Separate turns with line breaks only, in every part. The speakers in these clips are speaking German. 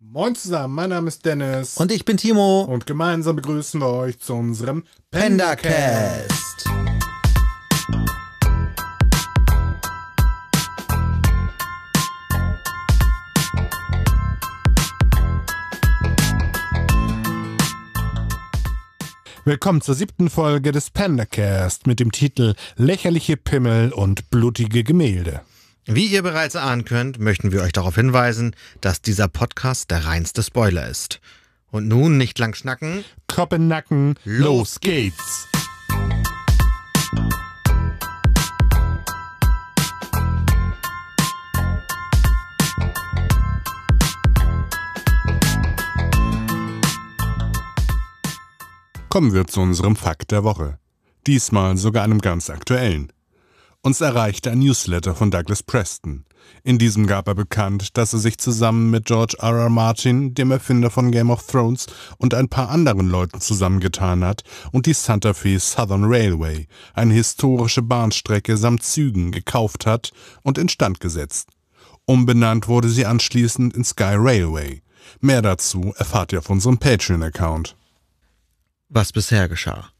Moin zusammen, mein Name ist Dennis. Und ich bin Timo. Und gemeinsam begrüßen wir euch zu unserem
Pendacast. Willkommen zur siebten Folge des Pandacast mit dem Titel Lächerliche Pimmel und blutige Gemälde. Wie ihr bereits ahnen könnt, möchten wir euch darauf hinweisen, dass dieser Podcast der reinste Spoiler ist. Und nun nicht lang schnacken. Koppennacken, los geht's!
Kommen wir zu unserem Fakt der Woche. Diesmal sogar einem ganz aktuellen. Uns erreichte ein Newsletter von Douglas Preston. In diesem gab er bekannt, dass er sich zusammen mit George R. R. Martin, dem Erfinder von Game of Thrones, und ein paar anderen Leuten zusammengetan hat und die Santa Fe Southern Railway, eine historische Bahnstrecke samt Zügen, gekauft hat und instand gesetzt. Umbenannt wurde sie anschließend in Sky Railway.
Mehr dazu erfahrt ihr auf unserem Patreon-Account. Was bisher geschah.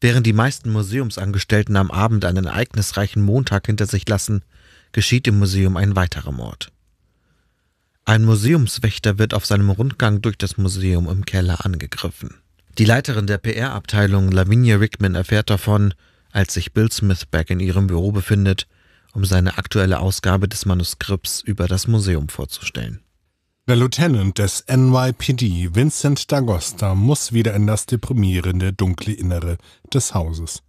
Während die meisten Museumsangestellten am Abend einen ereignisreichen Montag hinter sich lassen, geschieht im Museum ein weiterer Mord. Ein Museumswächter wird auf seinem Rundgang durch das Museum im Keller angegriffen. Die Leiterin der PR-Abteilung Lavinia Rickman erfährt davon, als sich Bill Smithback in ihrem Büro befindet, um seine aktuelle Ausgabe des Manuskripts über das Museum vorzustellen. Der
Lieutenant des NYPD, Vincent D'Agosta, muss wieder in das deprimierende, dunkle Innere des Hauses.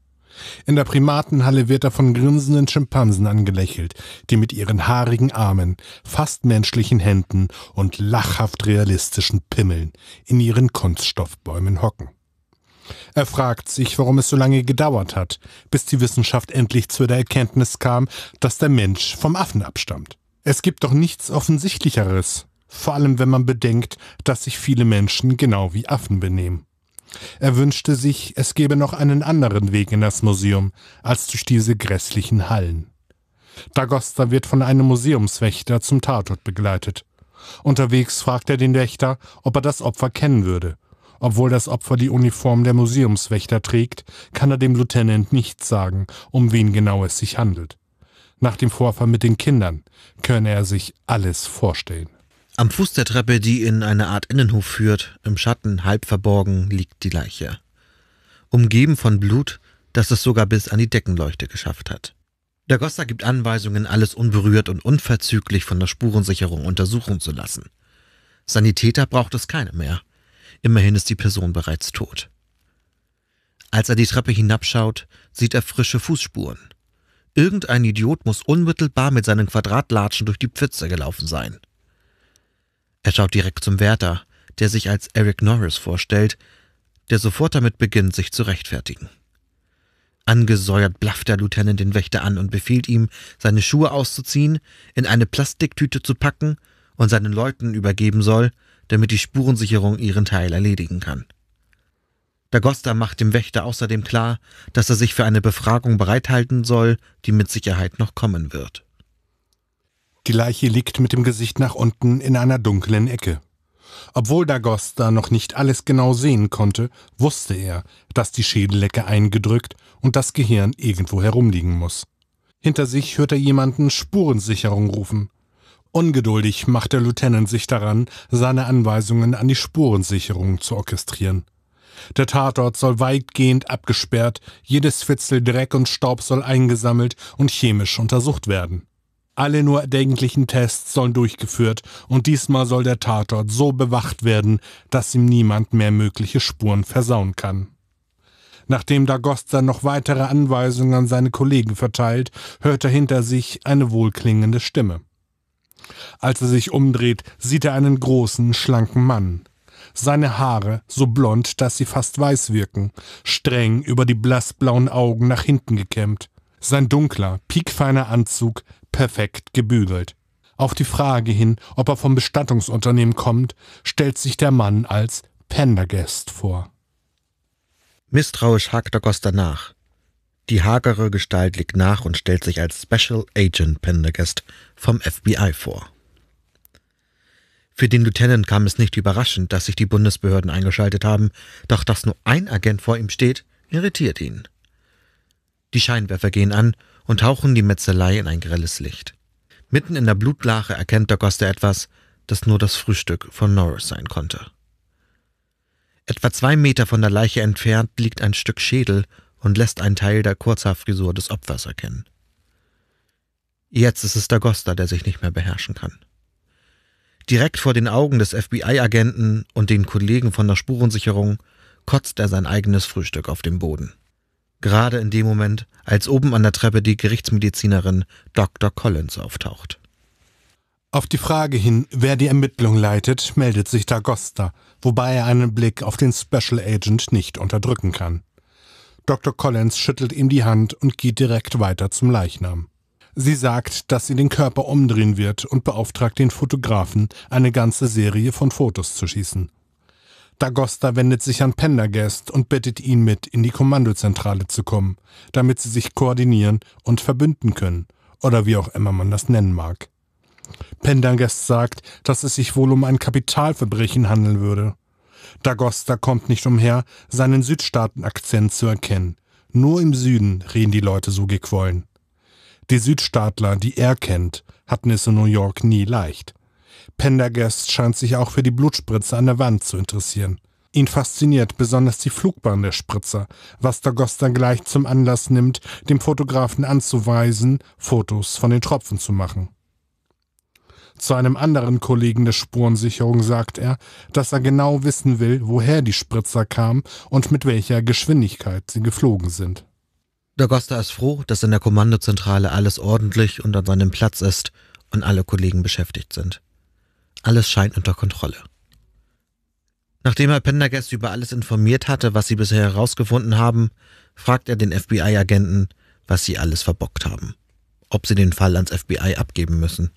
In der Primatenhalle wird er von grinsenden Schimpansen angelächelt, die mit ihren haarigen Armen, fast menschlichen Händen und lachhaft realistischen Pimmeln in ihren Kunststoffbäumen hocken. Er fragt sich, warum es so lange gedauert hat, bis die Wissenschaft endlich zu der Erkenntnis kam, dass der Mensch vom Affen abstammt. Es gibt doch nichts Offensichtlicheres, vor allem wenn man bedenkt, dass sich viele Menschen genau wie Affen benehmen. Er wünschte sich, es gäbe noch einen anderen Weg in das Museum als durch diese grässlichen Hallen. Dagosta wird von einem Museumswächter zum Tatort begleitet. Unterwegs fragt er den Wächter, ob er das Opfer kennen würde. Obwohl das Opfer die Uniform der Museumswächter trägt, kann er dem Lieutenant nichts sagen, um wen genau es sich handelt.
Nach dem Vorfall mit den Kindern könne er sich alles vorstellen. Am Fuß der Treppe, die in eine Art Innenhof führt, im Schatten halb verborgen, liegt die Leiche. Umgeben von Blut, das es sogar bis an die Deckenleuchte geschafft hat. Der Gosser gibt Anweisungen, alles unberührt und unverzüglich von der Spurensicherung untersuchen zu lassen. Sanitäter braucht es keine mehr. Immerhin ist die Person bereits tot. Als er die Treppe hinabschaut, sieht er frische Fußspuren. Irgendein Idiot muss unmittelbar mit seinen Quadratlatschen durch die Pfütze gelaufen sein. Er schaut direkt zum Wärter, der sich als Eric Norris vorstellt, der sofort damit beginnt, sich zu rechtfertigen. Angesäuert blafft der Lieutenant den Wächter an und befiehlt ihm, seine Schuhe auszuziehen, in eine Plastiktüte zu packen und seinen Leuten übergeben soll, damit die Spurensicherung ihren Teil erledigen kann. Dagosta macht dem Wächter außerdem klar, dass er sich für eine Befragung bereithalten soll, die mit Sicherheit noch kommen wird. Die Leiche liegt mit dem Gesicht nach unten in einer dunklen
Ecke. Obwohl Dagosta noch nicht alles genau sehen konnte, wusste er, dass die Schädellecke eingedrückt und das Gehirn irgendwo herumliegen muss. Hinter sich hört er jemanden Spurensicherung rufen. Ungeduldig macht der Lieutenant sich daran, seine Anweisungen an die Spurensicherung zu orchestrieren. Der Tatort soll weitgehend abgesperrt, jedes Fitzel Dreck und Staub soll eingesammelt und chemisch untersucht werden. Alle nur erdenklichen Tests sollen durchgeführt und diesmal soll der Tatort so bewacht werden, dass ihm niemand mehr mögliche Spuren versauen kann. Nachdem Dagosta noch weitere Anweisungen an seine Kollegen verteilt, hört er hinter sich eine wohlklingende Stimme. Als er sich umdreht, sieht er einen großen, schlanken Mann. Seine Haare, so blond, dass sie fast weiß wirken, streng über die blassblauen Augen nach hinten gekämmt. Sein dunkler, piekfeiner Anzug perfekt gebügelt. Auf die Frage hin, ob er vom Bestattungsunternehmen
kommt, stellt sich der Mann als Pendergast vor. Misstrauisch hakt der Acosta nach. Die hagere Gestalt liegt nach und stellt sich als Special Agent Pendergast vom FBI vor. Für den Lieutenant kam es nicht überraschend, dass sich die Bundesbehörden eingeschaltet haben, doch dass nur ein Agent vor ihm steht, irritiert ihn. Die Scheinwerfer gehen an und tauchen die Metzelei in ein grelles Licht. Mitten in der Blutlache erkennt Doc Oster etwas, das nur das Frühstück von Norris sein konnte. Etwa zwei Meter von der Leiche entfernt liegt ein Stück Schädel und lässt einen Teil der Kurzhaarfrisur des Opfers erkennen. Jetzt ist es Dagosta, der sich nicht mehr beherrschen kann. Direkt vor den Augen des FBI-Agenten und den Kollegen von der Spurensicherung kotzt er sein eigenes Frühstück auf dem Boden gerade in dem Moment, als oben an der Treppe die Gerichtsmedizinerin Dr. Collins auftaucht. Auf die Frage hin, wer die Ermittlung
leitet, meldet sich Dagosta, wobei er einen Blick auf den Special Agent nicht unterdrücken kann. Dr. Collins schüttelt ihm die Hand und geht direkt weiter zum Leichnam. Sie sagt, dass sie den Körper umdrehen wird und beauftragt den Fotografen, eine ganze Serie von Fotos zu schießen. Dagosta wendet sich an Pendergast und bittet ihn mit, in die Kommandozentrale zu kommen, damit sie sich koordinieren und verbünden können, oder wie auch immer man das nennen mag. Pendergast sagt, dass es sich wohl um ein Kapitalverbrechen handeln würde. Dagosta kommt nicht umher, seinen Südstaatenakzent zu erkennen. Nur im Süden reden die Leute so gequollen. Die Südstaatler, die er kennt, hatten es in New York nie leicht. Pendergast scheint sich auch für die Blutspritze an der Wand zu interessieren. Ihn fasziniert besonders die Flugbahn der Spritzer, was Dagosta gleich zum Anlass nimmt, dem Fotografen anzuweisen, Fotos von den Tropfen zu machen. Zu einem anderen Kollegen der Spurensicherung sagt er, dass er genau wissen will, woher die Spritzer kamen und mit welcher
Geschwindigkeit sie geflogen sind. Dagosta ist froh, dass in der Kommandozentrale alles ordentlich und an seinem Platz ist und alle Kollegen beschäftigt sind. Alles scheint unter Kontrolle. Nachdem er Pendergast über alles informiert hatte, was sie bisher herausgefunden haben, fragt er den FBI-Agenten, was sie alles verbockt haben. Ob sie den Fall ans FBI abgeben müssen.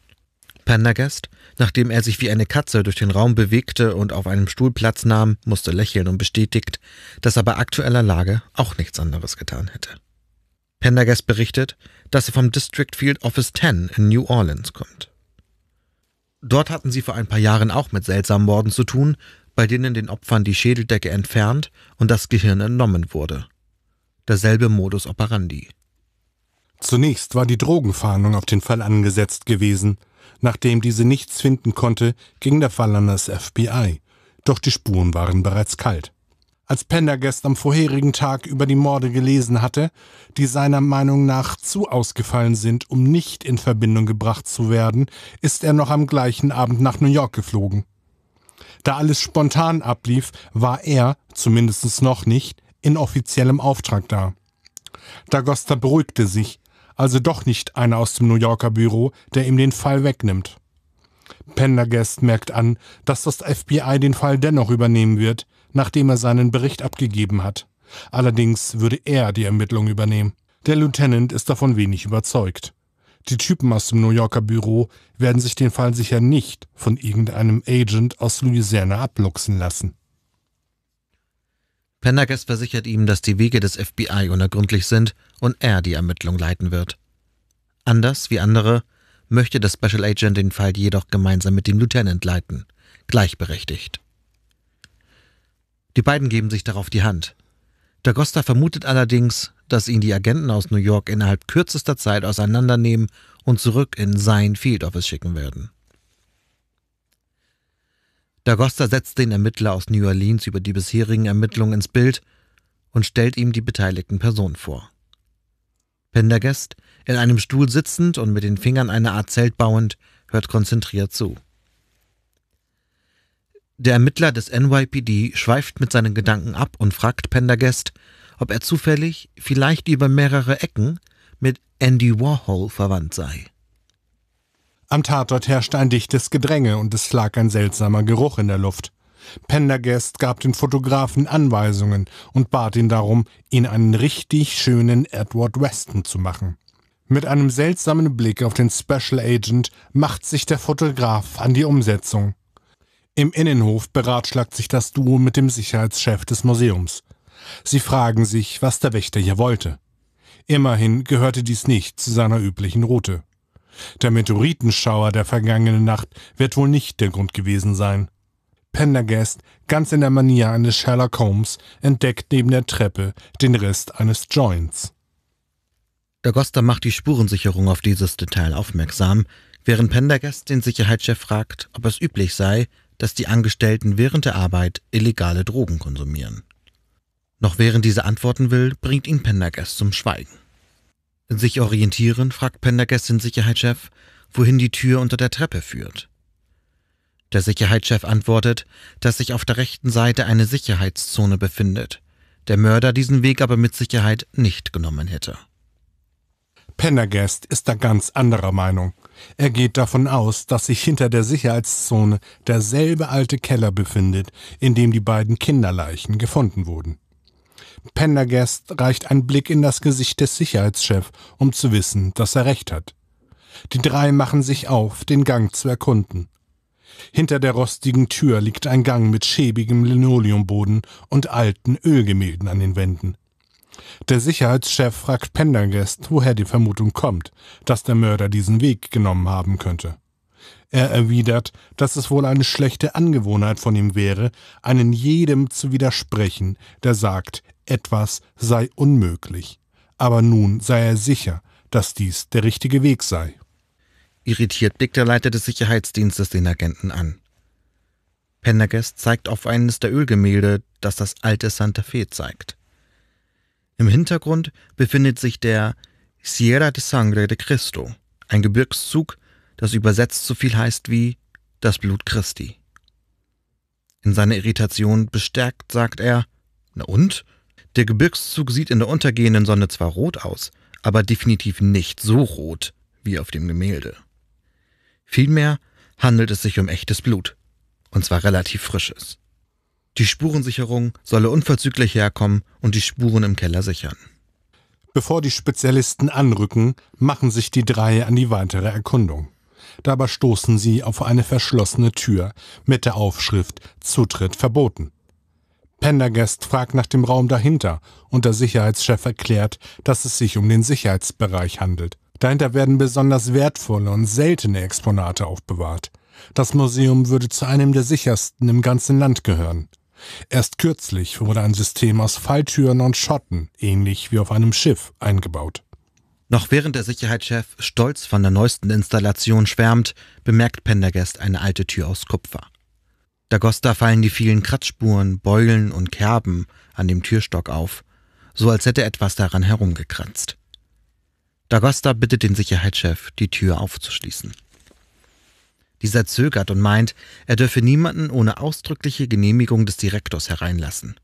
Pendergast, nachdem er sich wie eine Katze durch den Raum bewegte und auf einem Stuhl Platz nahm, musste lächeln und bestätigt, dass er bei aktueller Lage auch nichts anderes getan hätte. Pendergast berichtet, dass er vom District Field Office 10 in New Orleans kommt. Dort hatten sie vor ein paar Jahren auch mit seltsamen Morden zu tun, bei denen den Opfern die Schädeldecke entfernt und das Gehirn entnommen wurde. Derselbe Modus operandi. Zunächst war die Drogenfahndung
auf den Fall angesetzt gewesen. Nachdem diese nichts finden konnte, ging der Fall an das FBI. Doch die Spuren waren bereits kalt als Pendergast am vorherigen Tag über die Morde gelesen hatte, die seiner Meinung nach zu ausgefallen sind, um nicht in Verbindung gebracht zu werden, ist er noch am gleichen Abend nach New York geflogen. Da alles spontan ablief, war er, zumindest noch nicht, in offiziellem Auftrag da. Dagosta beruhigte sich, also doch nicht einer aus dem New Yorker Büro, der ihm den Fall wegnimmt. Pendergast merkt an, dass das FBI den Fall dennoch übernehmen wird, nachdem er seinen Bericht abgegeben hat. Allerdings würde er die Ermittlung übernehmen. Der Lieutenant ist davon wenig überzeugt. Die Typen aus dem New Yorker Büro werden sich den Fall sicher nicht von irgendeinem Agent
aus Louisiana abluchsen lassen. Pendergast versichert ihm, dass die Wege des FBI unergründlich sind und er die Ermittlung leiten wird. Anders wie andere möchte der Special Agent den Fall jedoch gemeinsam mit dem Lieutenant leiten, gleichberechtigt. Die beiden geben sich darauf die Hand. Dagosta vermutet allerdings, dass ihn die Agenten aus New York innerhalb kürzester Zeit auseinandernehmen und zurück in sein Field Office schicken werden. Dagosta setzt den Ermittler aus New Orleans über die bisherigen Ermittlungen ins Bild und stellt ihm die beteiligten Personen vor. Pendergast, in einem Stuhl sitzend und mit den Fingern eine Art Zelt bauend, hört konzentriert zu. Der Ermittler des NYPD schweift mit seinen Gedanken ab und fragt Pendergast, ob er zufällig, vielleicht über mehrere Ecken, mit Andy Warhol verwandt sei. Am Tatort herrschte ein dichtes Gedränge und es lag ein seltsamer
Geruch in der Luft. Pendergast gab den Fotografen Anweisungen und bat ihn darum, ihn einen richtig schönen Edward Weston zu machen. Mit einem seltsamen Blick auf den Special Agent macht sich der Fotograf an die Umsetzung. Im Innenhof beratschlagt sich das Duo mit dem Sicherheitschef des Museums. Sie fragen sich, was der Wächter hier wollte. Immerhin gehörte dies nicht zu seiner üblichen Route. Der Meteoritenschauer der vergangenen Nacht wird wohl nicht der Grund gewesen sein. Pendergast, ganz in der Manier eines Sherlock Holmes, entdeckt neben der Treppe
den Rest eines Joints. Dagosta macht die Spurensicherung auf dieses Detail aufmerksam, während Pendergast den Sicherheitschef fragt, ob es üblich sei, dass die Angestellten während der Arbeit illegale Drogen konsumieren. Noch während dieser antworten will, bringt ihn Pendergast zum Schweigen. Sich orientieren, fragt Pendergast den Sicherheitschef, wohin die Tür unter der Treppe führt. Der Sicherheitschef antwortet, dass sich auf der rechten Seite eine Sicherheitszone befindet, der Mörder diesen Weg aber mit Sicherheit nicht genommen hätte. Pendergast ist da ganz
anderer Meinung. Er geht davon aus, dass sich hinter der Sicherheitszone derselbe alte Keller befindet, in dem die beiden Kinderleichen gefunden wurden. Pendergast reicht einen Blick in das Gesicht des Sicherheitschefs, um zu wissen, dass er recht hat. Die drei machen sich auf, den Gang zu erkunden. Hinter der rostigen Tür liegt ein Gang mit schäbigem Linoleumboden und alten Ölgemälden an den Wänden. Der Sicherheitschef fragt Pendergast, woher die Vermutung kommt, dass der Mörder diesen Weg genommen haben könnte. Er erwidert, dass es wohl eine schlechte Angewohnheit von ihm wäre, einen jedem zu widersprechen, der sagt, etwas sei unmöglich. Aber nun sei er sicher, dass dies der richtige Weg
sei. Irritiert blickt der Leiter des Sicherheitsdienstes den Agenten an. Pendergast zeigt auf eines der Ölgemälde, das das alte Santa Fe zeigt. Im Hintergrund befindet sich der Sierra de Sangre de Cristo, ein Gebirgszug, das übersetzt so viel heißt wie das Blut Christi. In seiner Irritation bestärkt sagt er, na und? Der Gebirgszug sieht in der untergehenden Sonne zwar rot aus, aber definitiv nicht so rot wie auf dem Gemälde. Vielmehr handelt es sich um echtes Blut, und zwar relativ frisches. Die Spurensicherung solle unverzüglich herkommen und die Spuren im Keller sichern. Bevor die Spezialisten anrücken, machen sich die drei
an die weitere Erkundung. Dabei stoßen sie auf eine verschlossene Tür mit der Aufschrift Zutritt verboten. Pendergast fragt nach dem Raum dahinter und der Sicherheitschef erklärt, dass es sich um den Sicherheitsbereich handelt. Dahinter werden besonders wertvolle und seltene Exponate aufbewahrt. Das Museum würde zu einem der sichersten im ganzen Land gehören. Erst kürzlich wurde ein System aus Falltüren und
Schotten, ähnlich wie auf einem Schiff, eingebaut. Noch während der Sicherheitschef stolz von der neuesten Installation schwärmt, bemerkt Pendergast eine alte Tür aus Kupfer. Dagosta fallen die vielen Kratzspuren, Beulen und Kerben an dem Türstock auf, so als hätte etwas daran herumgekratzt. Dagosta bittet den Sicherheitschef, die Tür aufzuschließen. Dieser zögert und meint, er dürfe niemanden ohne ausdrückliche Genehmigung des Direktors hereinlassen.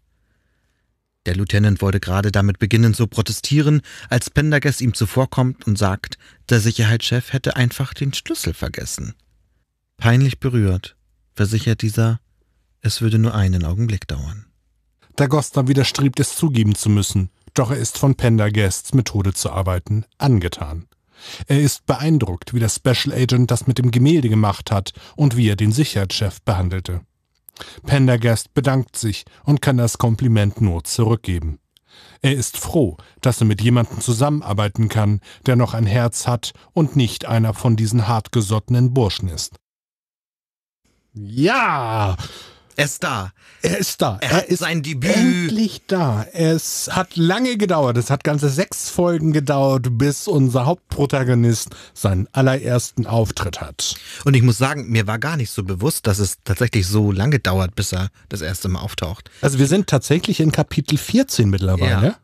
Der Lieutenant wollte gerade damit beginnen zu protestieren, als Pendergast ihm zuvorkommt und sagt, der Sicherheitschef hätte einfach den Schlüssel vergessen. Peinlich berührt, versichert dieser, es würde nur einen Augenblick dauern.
Der Gostner widerstrebt es zugeben zu müssen, doch er ist von Pendergasts Methode zu arbeiten angetan. Er ist beeindruckt, wie der Special Agent das mit dem Gemälde gemacht hat und wie er den Sicherheitschef behandelte. Pendergast bedankt sich und kann das Kompliment nur zurückgeben. Er ist froh, dass er mit jemandem zusammenarbeiten kann, der noch ein Herz hat und nicht einer von diesen hartgesottenen Burschen ist.
Ja! Er ist da. Er ist da. Er, er ist sein Debüt. Endlich da. Es hat
lange gedauert. Es hat ganze sechs Folgen gedauert, bis unser Hauptprotagonist
seinen allerersten Auftritt hat. Und ich muss sagen, mir war gar nicht so bewusst, dass es tatsächlich so lange dauert, bis er das erste Mal auftaucht. Also wir sind tatsächlich
in Kapitel 14
mittlerweile. Ja.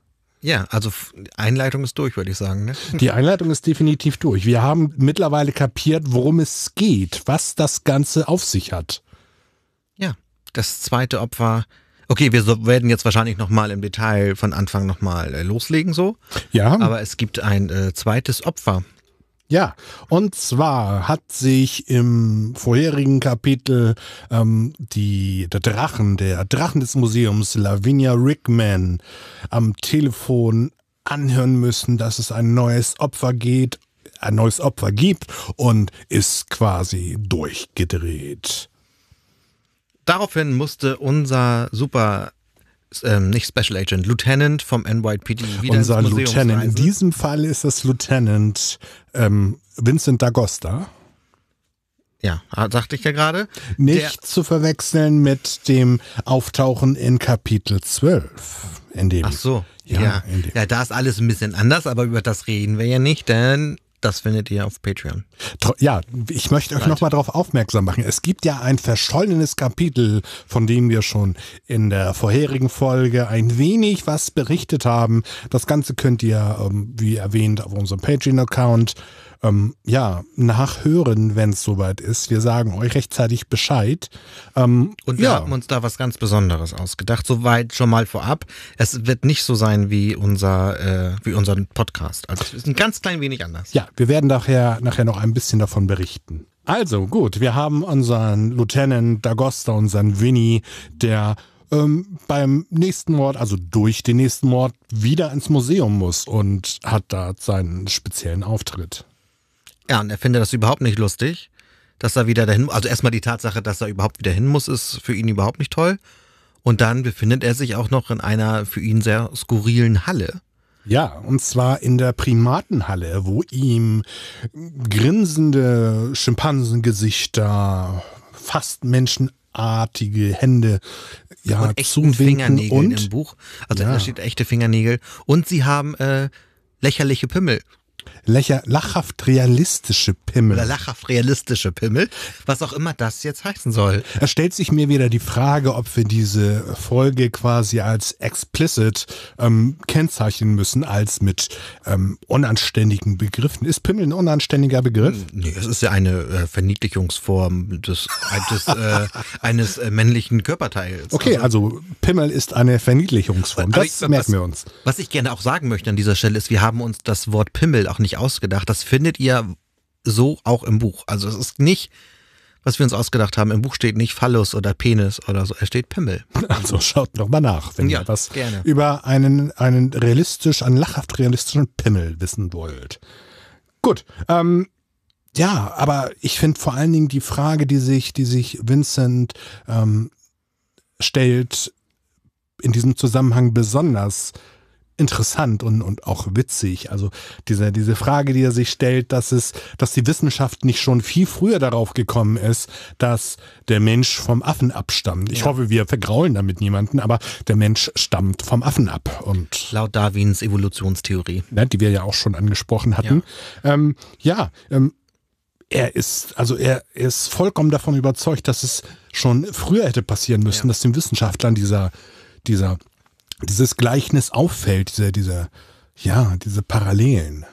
Ja, also Einleitung ist durch, würde ich sagen. Ne? Die
Einleitung ist definitiv durch. Wir haben mittlerweile kapiert, worum es geht, was das Ganze auf sich hat.
Das zweite Opfer. Okay, wir so, werden jetzt wahrscheinlich nochmal im Detail von Anfang nochmal äh, loslegen, so. Ja. Aber es gibt ein äh, zweites Opfer.
Ja, und zwar hat sich im vorherigen Kapitel ähm, die, der Drachen, der Drachen des Museums, Lavinia Rickman, am Telefon anhören müssen, dass es ein neues Opfer geht, ein neues Opfer gibt und ist quasi durchgedreht
daraufhin musste unser super ähm, nicht Special Agent, Lieutenant vom NYPD wieder Unser ins Museum Lieutenant. In
diesem Fall ist es Lieutenant ähm, Vincent D'Agosta.
Ja, sagte ich ja gerade. Nicht
zu verwechseln mit dem Auftauchen in Kapitel 12.
In dem, Ach so, ja, ja. ja. da ist alles ein bisschen anders, aber über das reden wir ja nicht, denn das findet ihr auf Patreon. Ja,
ich möchte euch nochmal darauf aufmerksam machen. Es gibt ja ein verschollenes Kapitel, von dem wir schon in der vorherigen Folge ein wenig was berichtet haben. Das Ganze könnt ihr, ähm, wie erwähnt, auf unserem Patreon-Account ähm, ja, nachhören, wenn es soweit ist. Wir sagen euch rechtzeitig Bescheid. Ähm,
und wir ja. haben uns da was ganz Besonderes ausgedacht. Soweit schon mal vorab. Es wird nicht so sein wie unser, äh, wie unseren Podcast. Also es ist ein ganz klein wenig anders. Ja, wir werden nachher,
nachher noch ein bisschen davon berichten. Also gut, wir haben unseren Lieutenant Dagosta, unseren Winnie, der ähm, beim nächsten Mord, also durch den nächsten Mord, wieder ins Museum muss und hat da seinen speziellen
Auftritt. Ja, und er findet das überhaupt nicht lustig, dass er wieder dahin, muss. also erstmal die Tatsache, dass er überhaupt wieder hin muss, ist für ihn überhaupt nicht toll. Und dann befindet er sich auch noch in einer für ihn sehr skurrilen Halle. Ja, und zwar in der Primatenhalle, wo
ihm grinsende Schimpansengesichter, fast menschenartige
Hände ja, und echten Fingernägel und, im Buch. Also ja. da steht echte Fingernägel. Und sie haben äh, lächerliche Pimmel. Lächer, lachhaft realistische Pimmel. Oder lachhaft realistische Pimmel, was auch immer das jetzt heißen soll. Da stellt sich
mir wieder die Frage, ob wir diese Folge quasi als explicit ähm, kennzeichnen müssen, als mit ähm, unanständigen Begriffen. Ist Pimmel ein unanständiger Begriff?
Hm, nee, es ist ja eine äh, Verniedlichungsform des, des äh, eines äh, männlichen Körperteils. Okay, also, also, Pimmel ist eine Verniedlichungsform. Das ich, merken was, wir uns. Was ich gerne auch sagen möchte an dieser Stelle ist, wir haben uns das Wort Pimmel auch auch nicht ausgedacht. Das findet ihr so auch im Buch. Also es ist nicht, was wir uns ausgedacht haben. Im Buch steht nicht Phallus oder Penis oder so, er steht Pimmel. Also schaut noch mal nach, wenn ja, ihr was gerne. über einen, einen
realistisch, einen lachhaft realistischen Pimmel wissen wollt. Gut, ähm, ja, aber ich finde vor allen Dingen die Frage, die sich, die sich Vincent ähm, stellt, in diesem Zusammenhang besonders interessant und, und auch witzig. Also diese, diese Frage, die er sich stellt, dass es, dass die Wissenschaft nicht schon viel früher darauf gekommen ist, dass der Mensch vom Affen abstammt. Ich ja. hoffe, wir vergraulen damit niemanden, aber der Mensch stammt vom Affen ab. Und Laut Darwins Evolutionstheorie. Die wir ja auch schon angesprochen hatten. Ja, ähm, ja ähm, er ist, also er ist vollkommen davon überzeugt, dass es schon früher hätte passieren müssen, ja. dass den Wissenschaftlern dieser, dieser dieses Gleichnis auffällt, diese, diese, ja, diese
Parallelen.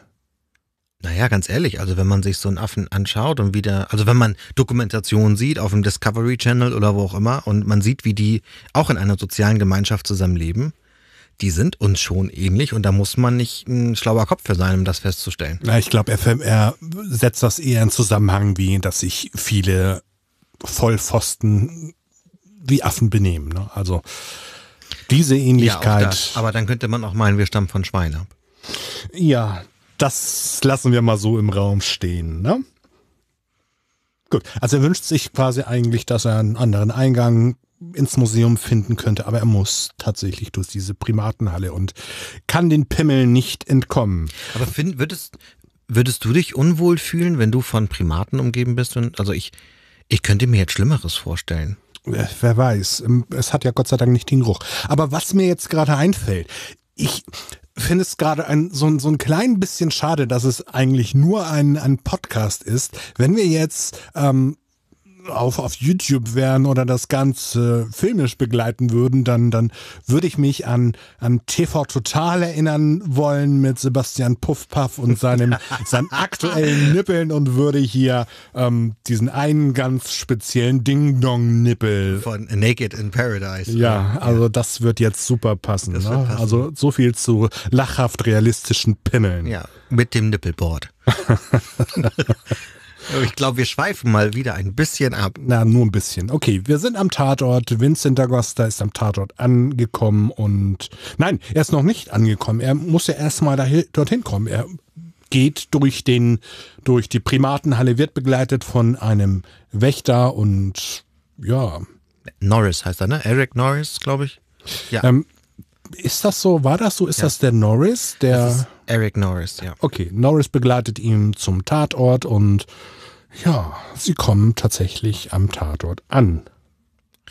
Naja, ganz ehrlich, also wenn man sich so einen Affen anschaut und wieder, also wenn man Dokumentationen sieht auf dem Discovery Channel oder wo auch immer und man sieht, wie die auch in einer sozialen Gemeinschaft zusammenleben, die sind uns schon ähnlich und da muss man nicht ein schlauer Kopf für sein, um das festzustellen.
Na, ich glaube, er setzt das eher in Zusammenhang, wie dass sich viele Vollpfosten wie Affen benehmen. Ne? Also diese Ähnlichkeit. Ja, das,
aber dann könnte man auch
meinen, wir stammen von Schwein ab. Ja, das lassen wir mal so im Raum stehen. Ne? Gut, also er wünscht sich quasi eigentlich, dass er einen anderen Eingang ins Museum finden könnte, aber er muss tatsächlich durch diese Primatenhalle und
kann den Pimmel nicht entkommen. Aber find, würdest, würdest du dich unwohl fühlen, wenn du von Primaten umgeben bist? Und, also ich, ich könnte mir jetzt Schlimmeres vorstellen. Äh, wer weiß. Ähm, es hat ja Gott sei Dank nicht den Geruch. Aber was mir jetzt gerade einfällt, ich
finde es gerade ein, so, so ein klein bisschen schade, dass es eigentlich nur ein, ein Podcast ist. Wenn wir jetzt ähm, auf, auf YouTube wären oder das Ganze filmisch begleiten würden, dann, dann würde ich mich an, an TV Total erinnern wollen mit Sebastian Puffpaff und seinem, seinen aktuellen Nippeln und würde hier ähm, diesen einen ganz speziellen Ding-Dong-Nippel. Von Naked in Paradise. Ja, also ja. das wird jetzt super passen, ne? passen. Also so viel zu
lachhaft realistischen Pimmeln. Ja, mit dem Nippelboard. Ich glaube, wir schweifen mal wieder ein bisschen ab. Na, nur ein bisschen. Okay, wir sind am
Tatort. Vincent D'Agosta ist am Tatort angekommen und nein, er ist noch nicht angekommen. Er muss ja erstmal dorthin kommen. Er geht durch den, durch die Primatenhalle, wird begleitet von einem Wächter und ja.
Norris heißt er, ne? Eric Norris, glaube ich.
Ja. Ähm, ist das so? War das so? Ist ja. das der Norris, der Eric Norris, ja. Okay, Norris begleitet ihn zum Tatort
und ja, sie kommen tatsächlich am Tatort an.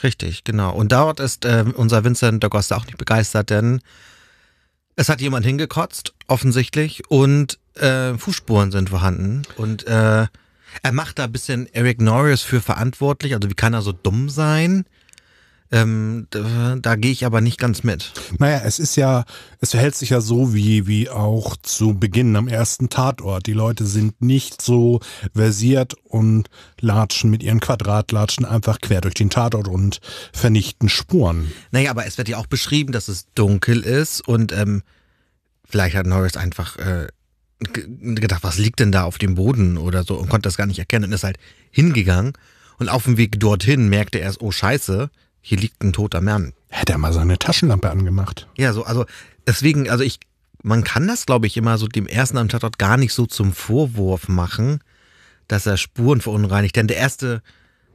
Richtig, genau. Und dort ist äh, unser Vincent D'Agosta auch nicht begeistert, denn es hat jemand hingekotzt, offensichtlich, und äh, Fußspuren sind vorhanden. Und äh, er macht da ein bisschen Eric Norris für verantwortlich. Also wie kann er so dumm sein? Ähm, da, da gehe ich aber nicht ganz mit. Naja, es ist ja, es verhält
sich ja so wie, wie auch zu Beginn am ersten Tatort. Die Leute sind nicht so versiert und latschen mit ihren Quadratlatschen einfach quer durch den Tatort und
vernichten Spuren. Naja, aber es wird ja auch beschrieben, dass es dunkel ist und ähm, vielleicht hat Norris einfach äh, gedacht, was liegt denn da auf dem Boden oder so und konnte das gar nicht erkennen und ist halt hingegangen. Und auf dem Weg dorthin merkte er es, oh scheiße, hier liegt ein toter Mann. Hätte er mal seine Taschenlampe angemacht. Ja, so, also deswegen, also ich, man kann das, glaube ich, immer so dem ersten am Tatort gar nicht so zum Vorwurf machen, dass er Spuren verunreinigt. Denn der erste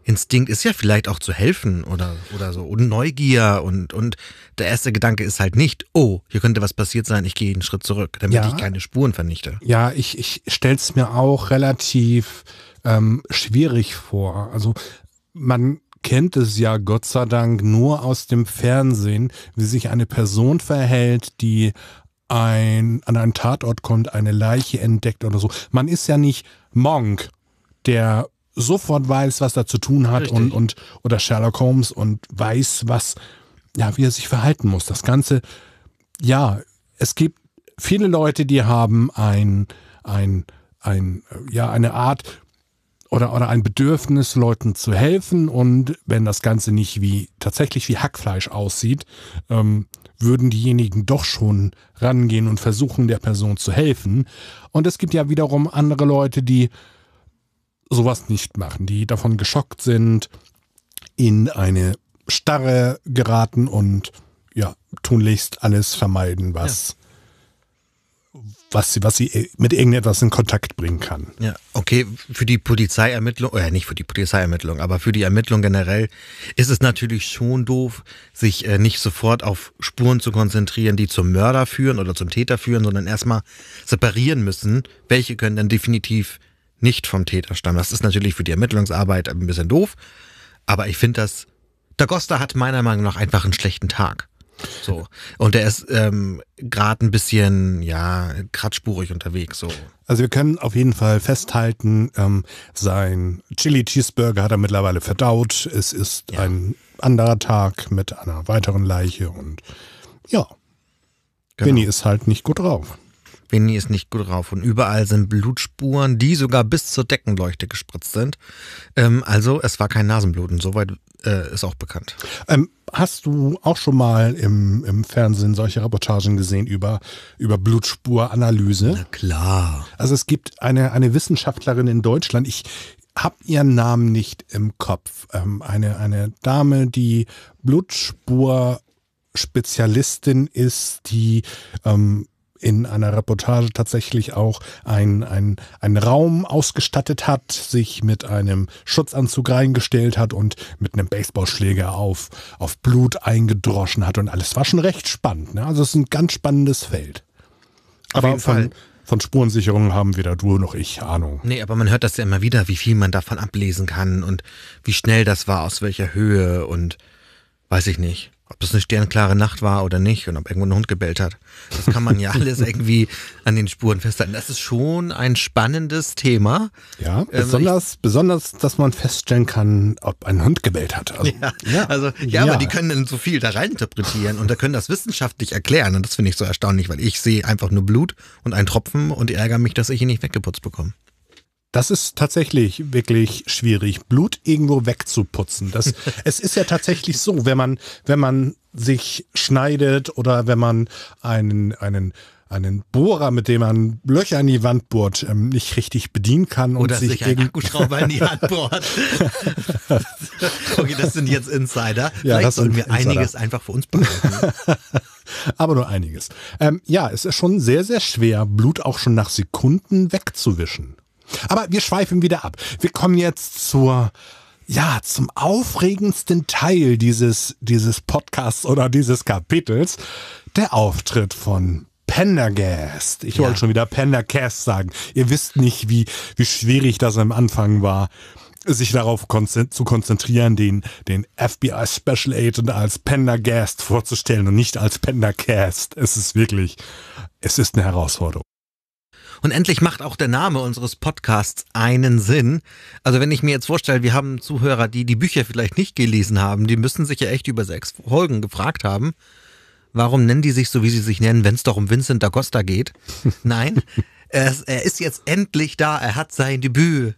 Instinkt ist ja vielleicht auch zu helfen oder, oder so. Und Neugier und, und der erste Gedanke ist halt nicht, oh, hier könnte was passiert sein, ich gehe einen Schritt zurück, damit ja. ich keine Spuren vernichte.
Ja, ich, ich stelle es mir auch relativ ähm, schwierig vor. Also man kennt es ja Gott sei Dank nur aus dem Fernsehen, wie sich eine Person verhält, die ein, an einen Tatort kommt, eine Leiche entdeckt oder so. Man ist ja nicht Monk, der sofort weiß, was er zu tun hat und, und oder Sherlock Holmes und weiß, was, ja, wie er sich verhalten muss. Das Ganze, ja, es gibt viele Leute, die haben ein, ein, ein, ja, eine Art oder, oder ein Bedürfnis, Leuten zu helfen. Und wenn das Ganze nicht wie tatsächlich wie Hackfleisch aussieht, ähm, würden diejenigen doch schon rangehen und versuchen, der Person zu helfen. Und es gibt ja wiederum andere Leute, die sowas nicht machen, die davon geschockt sind, in eine Starre geraten und ja, tunlichst alles vermeiden, was was sie, was sie äh,
mit irgendetwas in Kontakt bringen kann. Ja, okay, für die Polizeiermittlung, oder oh nicht für die Polizeiermittlung, aber für die Ermittlung generell ist es natürlich schon doof, sich äh, nicht sofort auf Spuren zu konzentrieren, die zum Mörder führen oder zum Täter führen, sondern erstmal separieren müssen, welche können dann definitiv nicht vom Täter stammen. Das ist natürlich für die Ermittlungsarbeit ein bisschen doof, aber ich finde das, Dagosta hat meiner Meinung nach einfach einen schlechten Tag. So. Und der ist ähm, gerade ein bisschen, ja, kratzspurig unterwegs. So. Also wir können auf jeden Fall festhalten,
ähm, sein Chili Cheeseburger hat er mittlerweile verdaut. Es ist ja. ein
anderer Tag mit einer weiteren Leiche und ja, genau. Benny ist halt nicht gut drauf. Vinny ist nicht gut drauf und überall sind Blutspuren, die sogar bis zur Deckenleuchte gespritzt sind. Ähm, also es war kein Nasenbluten, soweit äh, ist auch bekannt. Ähm, hast du auch schon mal im, im Fernsehen solche Reportagen gesehen über,
über Blutspuranalyse? Na klar. Also es gibt eine, eine Wissenschaftlerin in Deutschland, ich habe ihren Namen nicht im Kopf, ähm, eine, eine Dame, die Blutspur... Spezialistin ist, die ähm, in einer Reportage tatsächlich auch einen ein, Raum ausgestattet hat, sich mit einem Schutzanzug reingestellt hat und mit einem Baseballschläger auf, auf Blut eingedroschen hat und alles war schon recht spannend. Ne? Also es ist ein ganz spannendes Feld. Auf Aber jeden von, Fall.
Von Spurensicherung haben weder du noch ich Ahnung. Nee, aber man hört das ja immer wieder, wie viel man davon ablesen kann und wie schnell das war, aus welcher Höhe und weiß ich nicht, ob das eine sternklare Nacht war oder nicht und ob irgendwo ein Hund gebellt hat. Das kann man ja alles irgendwie an den Spuren festhalten. Das ist schon ein spannendes Thema. Ja, ähm, besonders,
ähm, besonders, dass man feststellen kann, ob ein Hund gebellt hat. Also,
ja, ja, also, ja, ja, aber die können dann so viel da rein interpretieren und da können das wissenschaftlich erklären. Und das finde ich so erstaunlich, weil ich sehe einfach nur Blut und einen Tropfen und ärgere mich, dass ich ihn nicht weggeputzt bekomme. Das ist tatsächlich wirklich schwierig, Blut irgendwo wegzuputzen. Das, es ist ja tatsächlich
so, wenn man, wenn man sich schneidet oder wenn man einen, einen einen Bohrer, mit dem man Löcher in die Wand bohrt, ähm, nicht richtig bedienen kann. Oder sich, sich einen Akkuschrauber in die Hand bohrt.
okay, das sind jetzt Insider. Ja, Vielleicht sollten wir einiges einfach für uns behalten.
Aber nur einiges. Ähm, ja, es ist schon sehr, sehr schwer, Blut auch schon nach Sekunden wegzuwischen. Aber wir schweifen wieder ab. Wir kommen jetzt zur ja, zum aufregendsten Teil dieses, dieses Podcasts oder dieses Kapitels, der Auftritt von Pendergast. Ich ja. wollte schon wieder Pendergast sagen. Ihr wisst nicht, wie, wie schwierig das am Anfang war, sich darauf konzent zu konzentrieren, den, den FBI Special Agent als Pendergast vorzustellen und nicht als Pendergast. Es ist wirklich, es ist eine Herausforderung.
Und endlich macht auch der Name unseres Podcasts einen Sinn. Also wenn ich mir jetzt vorstelle, wir haben Zuhörer, die die Bücher vielleicht nicht gelesen haben, die müssen sich ja echt über sechs Folgen gefragt haben, warum nennen die sich so, wie sie sich nennen, wenn es doch um Vincent da Costa geht? Nein, er ist jetzt endlich da, er hat sein Debüt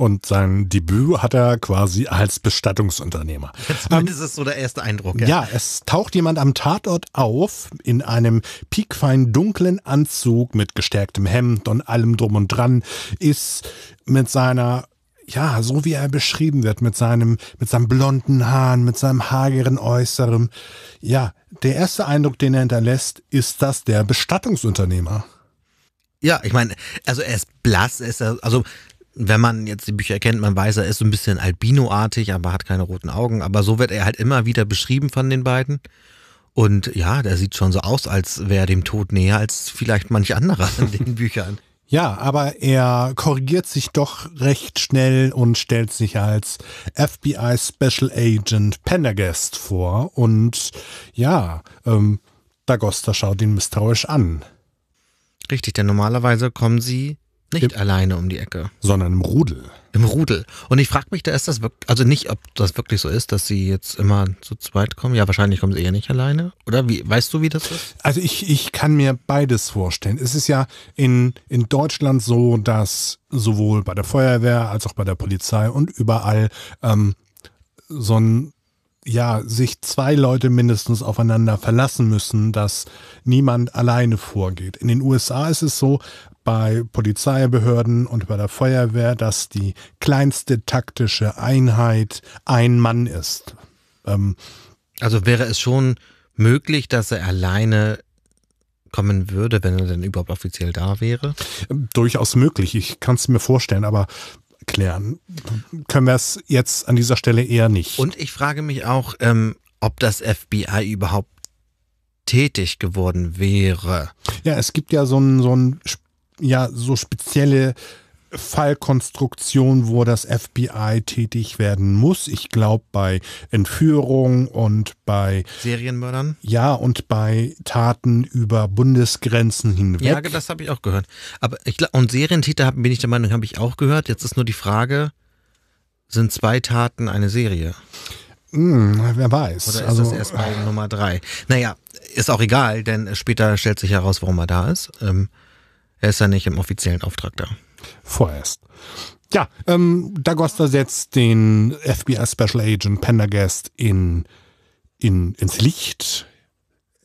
und sein Debüt hat er quasi als Bestattungsunternehmer.
Ähm, zumindest ähm, ist so der erste Eindruck. Ja. ja,
es taucht jemand am Tatort auf in einem piekfein dunklen Anzug mit gestärktem Hemd und allem drum und dran, ist mit seiner ja, so wie er beschrieben wird, mit seinem, mit seinem blonden Haaren, mit seinem hageren Äußeren. Ja, der erste Eindruck, den er hinterlässt, ist das der Bestattungsunternehmer.
Ja, ich meine, also er ist blass, er ist, also wenn man jetzt die Bücher kennt, man weiß, er ist so ein bisschen albinoartig, aber hat keine roten Augen. Aber so wird er halt immer wieder beschrieben von den beiden. Und ja, der sieht schon so aus, als wäre er dem Tod näher als vielleicht manch anderer in den Büchern.
Ja, aber er korrigiert sich doch recht schnell und stellt sich als FBI Special Agent Pendergast vor. Und ja, ähm, Dagosta
schaut ihn misstrauisch an. Richtig, denn normalerweise kommen sie nicht Im, alleine um die Ecke. Sondern im Rudel. Im Rudel. Und ich frage mich, da ist das wirklich, also nicht, ob das wirklich so ist, dass sie jetzt immer zu zweit kommen. Ja, wahrscheinlich kommen sie eher nicht alleine. Oder wie, weißt du, wie das ist? Also
ich, ich kann mir beides vorstellen. Es ist ja in, in Deutschland so, dass sowohl bei der Feuerwehr als auch bei der Polizei und überall ähm, so ein ja, sich zwei Leute mindestens aufeinander verlassen müssen, dass niemand alleine vorgeht. In den USA ist es so, bei Polizeibehörden und bei der Feuerwehr, dass die kleinste taktische Einheit ein Mann
ist. Ähm, also wäre es schon möglich, dass er alleine kommen würde, wenn er denn überhaupt offiziell da wäre? Durchaus möglich. Ich kann
es mir vorstellen, aber klären können wir es jetzt an dieser Stelle eher nicht. Und
ich frage mich auch, ähm, ob das FBI überhaupt tätig geworden wäre.
Ja, es gibt ja so ein, so ein ja so spezielle Fallkonstruktion, wo das FBI tätig werden muss. Ich glaube, bei
Entführung und bei Serienmördern. Ja, und bei Taten über Bundesgrenzen hinweg. Ja, das habe ich auch gehört. Aber ich glaub, und Serientäter bin ich der Meinung, habe ich auch gehört. Jetzt ist nur die Frage: Sind zwei Taten eine Serie?
Hm, wer weiß. Oder ist also, das erst bei
Nummer drei? Naja, ist auch egal, denn später stellt sich heraus, warum er da ist. Ähm, er ist ja nicht im offiziellen Auftrag da. Vorerst. Ja, ähm, Dagosta setzt den FBI Special Agent
Pendergast in, in, ins Licht,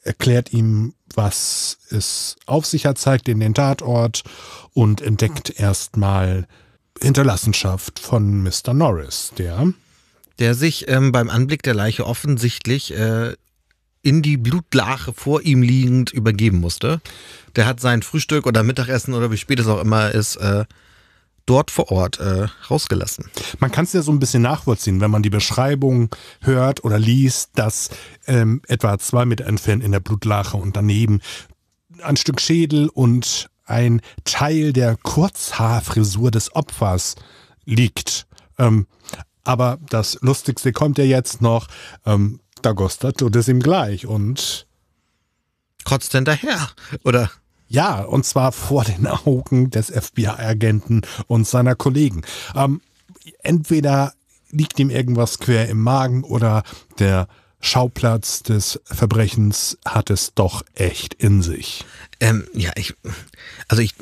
erklärt ihm, was es auf sich hat, zeigt in den Tatort und entdeckt erstmal
Hinterlassenschaft von Mr. Norris, der der sich ähm, beim Anblick der Leiche offensichtlich äh, in die Blutlache vor ihm liegend übergeben musste. Der hat sein Frühstück oder Mittagessen oder wie spät es auch immer ist, äh, dort vor Ort äh, rausgelassen. Man kann es ja so ein bisschen nachvollziehen, wenn man die Beschreibung
hört oder liest, dass ähm, etwa zwei Meter entfernt in der Blutlache und daneben ein Stück Schädel und ein Teil der Kurzhaarfrisur des Opfers liegt. Ähm, aber das Lustigste kommt ja jetzt noch. Ähm, da Gosta tut es ihm gleich und
kotzt denn daher, oder?
Ja, und zwar vor den Augen des FBI-Agenten und seiner Kollegen. Ähm, entweder liegt ihm irgendwas quer im Magen oder der Schauplatz des Verbrechens hat es doch echt
in sich. Ähm, ja, ich, also ich,